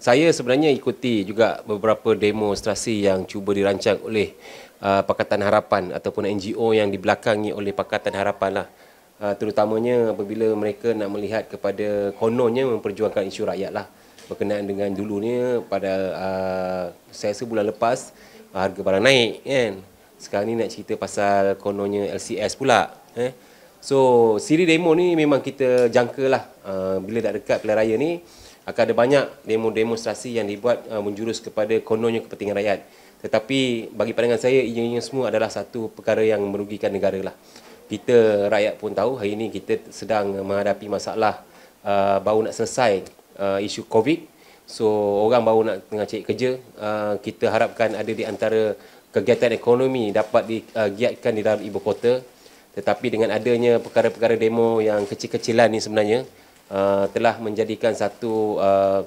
saya sebenarnya ikuti juga beberapa demonstrasi yang cuba dirancang oleh uh, Pakatan Harapan ataupun NGO yang dibelakangi oleh Pakatan Harapan lah. Uh, terutamanya apabila mereka nak melihat kepada kononnya memperjuangkan isu rakyat lah. Berkenaan dengan dulunya pada uh, saya sebulan lepas uh, harga barang naik kan. Sekarang ni nak cerita pasal kononnya LCS pula. Eh? So siri demo ni memang kita jangka lah uh, bila dah dekat pilihan raya ni akan ada banyak demo-demonstrasi yang dibuat uh, menjurus kepada kononnya kepentingan rakyat. Tetapi bagi pandangan saya ianya semua adalah satu perkara yang merugikan negara lah. Kita rakyat pun tahu hari ini kita sedang menghadapi masalah uh, baru nak selesai uh, isu COVID. So orang baru nak tengah cari kerja. Uh, kita harapkan ada di antara kegiatan ekonomi dapat digiatkan uh, di dalam ibu kota. Tetapi dengan adanya perkara-perkara demo yang kecil-kecilan ni sebenarnya Uh, telah menjadikan satu uh,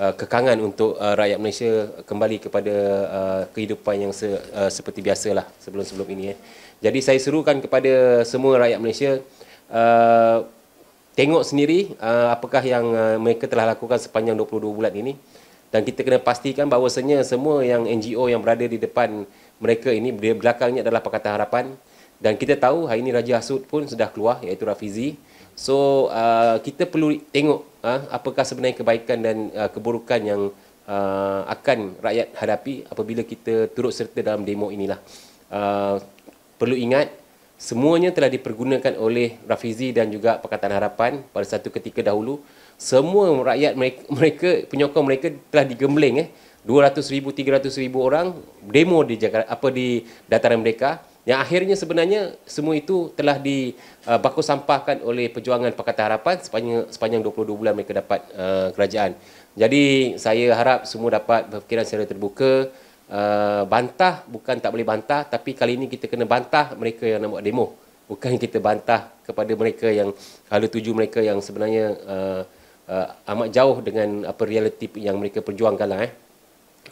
uh, kekangan untuk uh, rakyat Malaysia kembali kepada uh, kehidupan yang se, uh, seperti biasalah sebelum-sebelum ini. Eh. Jadi saya suruhkan kepada semua rakyat Malaysia uh, tengok sendiri uh, apakah yang uh, mereka telah lakukan sepanjang 22 bulan ini dan kita kena pastikan bahawasanya semua yang NGO yang berada di depan mereka ini di belakangnya adalah Pakatan Harapan dan kita tahu hari ini Raja Asud pun sudah keluar iaitu Rafizi. So uh, kita perlu tengok uh, apakah sebenarnya kebaikan dan uh, keburukan yang uh, akan rakyat hadapi apabila kita turut serta dalam demo inilah. Uh, perlu ingat semuanya telah dipergunakan oleh Rafizi dan juga Pakatan Harapan pada satu ketika dahulu. Semua rakyat mereka, mereka penyokong mereka telah digembleng eh 200,000 300,000 orang demo di apa di dataran mereka. Yang akhirnya sebenarnya semua itu telah di uh, sampahkan oleh perjuangan Pakatan Harapan sepanjang sepanjang 22 bulan mereka dapat uh, kerajaan. Jadi saya harap semua dapat berfikiran secara terbuka uh, bantah bukan tak boleh bantah tapi kali ini kita kena bantah mereka yang nak buat demo bukan kita bantah kepada mereka yang hala tuju mereka yang sebenarnya uh, uh, amat jauh dengan apa realiti yang mereka perjuangkanlah eh.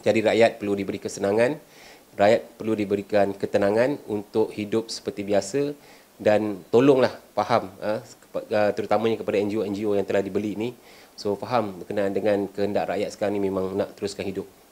Jadi rakyat perlu diberi kesenangan rakyat perlu diberikan ketenangan untuk hidup seperti biasa dan tolonglah faham ah, ah, terutamanya kepada NGO-NGO yang telah dibeli ini so faham berkenaan dengan kehendak rakyat sekarang ini memang nak teruskan hidup